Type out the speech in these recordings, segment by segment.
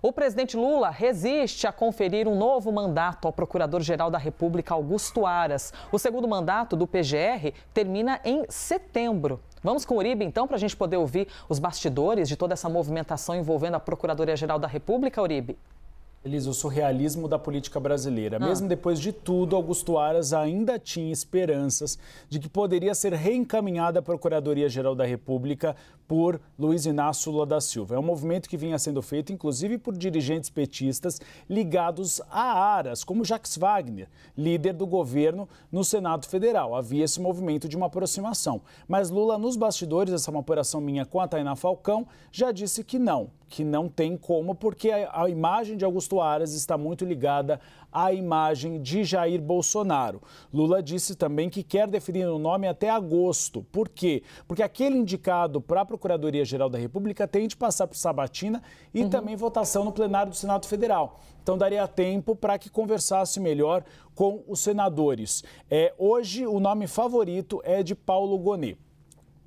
O presidente Lula resiste a conferir um novo mandato ao Procurador-Geral da República, Augusto Aras. O segundo mandato do PGR termina em setembro. Vamos com o Uribe, então, para a gente poder ouvir os bastidores de toda essa movimentação envolvendo a Procuradoria-Geral da República, Uribe? Elisa, o surrealismo da política brasileira. Ah. Mesmo depois de tudo, Augusto Aras ainda tinha esperanças de que poderia ser reencaminhada à Procuradoria-Geral da República por Luiz Inácio Lula da Silva. É um movimento que vinha sendo feito, inclusive, por dirigentes petistas ligados a Aras, como Jacques Wagner, líder do governo no Senado Federal. Havia esse movimento de uma aproximação. Mas Lula, nos bastidores dessa é uma operação minha com a Tainá Falcão, já disse que não, que não tem como, porque a, a imagem de Augusto Aras está muito ligada à imagem de Jair Bolsonaro. Lula disse também que quer definir o nome até agosto. Por quê? Porque aquele indicado para a Procuradoria-Geral da República tem de passar por sabatina e uhum. também votação no plenário do Senado Federal. Então daria tempo para que conversasse melhor com os senadores. É, hoje o nome favorito é de Paulo Gonet.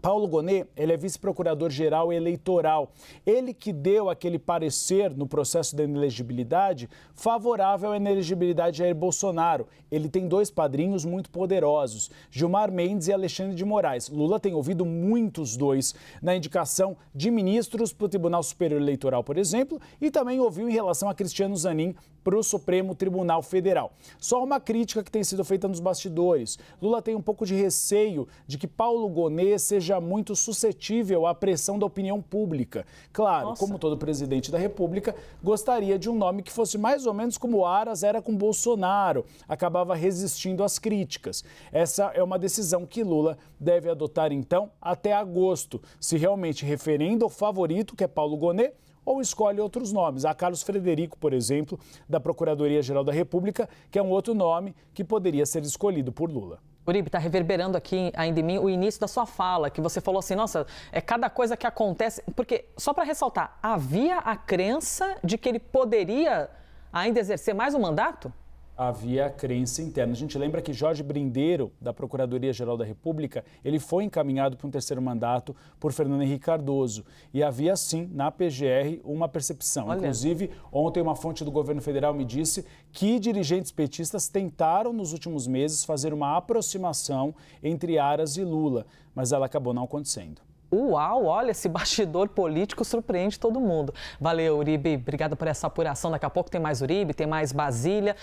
Paulo Gonet, ele é vice-procurador-geral eleitoral. Ele que deu aquele parecer no processo da inelegibilidade favorável à inelegibilidade de Jair Bolsonaro. Ele tem dois padrinhos muito poderosos, Gilmar Mendes e Alexandre de Moraes. Lula tem ouvido muitos dois na indicação de ministros para o Tribunal Superior Eleitoral, por exemplo, e também ouviu em relação a Cristiano Zanin para o Supremo Tribunal Federal. Só uma crítica que tem sido feita nos bastidores. Lula tem um pouco de receio de que Paulo Gonet seja seja muito suscetível à pressão da opinião pública. Claro, Nossa. como todo presidente da República, gostaria de um nome que fosse mais ou menos como Aras era com Bolsonaro, acabava resistindo às críticas. Essa é uma decisão que Lula deve adotar então até agosto, se realmente referendo ao favorito, que é Paulo Gonet, ou escolhe outros nomes. Há Carlos Frederico, por exemplo, da Procuradoria-Geral da República, que é um outro nome que poderia ser escolhido por Lula. Uribe, está reverberando aqui ainda em mim o início da sua fala, que você falou assim, nossa, é cada coisa que acontece. Porque, só para ressaltar, havia a crença de que ele poderia ainda exercer mais um mandato? havia crença interna. A gente lembra que Jorge Brindeiro, da Procuradoria-Geral da República, ele foi encaminhado para um terceiro mandato por Fernando Henrique Cardoso. E havia, sim, na PGR, uma percepção. Olha. Inclusive, ontem uma fonte do governo federal me disse que dirigentes petistas tentaram, nos últimos meses, fazer uma aproximação entre Aras e Lula, mas ela acabou não acontecendo. Uau, olha, esse bastidor político surpreende todo mundo. Valeu, Uribe. obrigado por essa apuração. Daqui a pouco tem mais Uribe, tem mais Basília.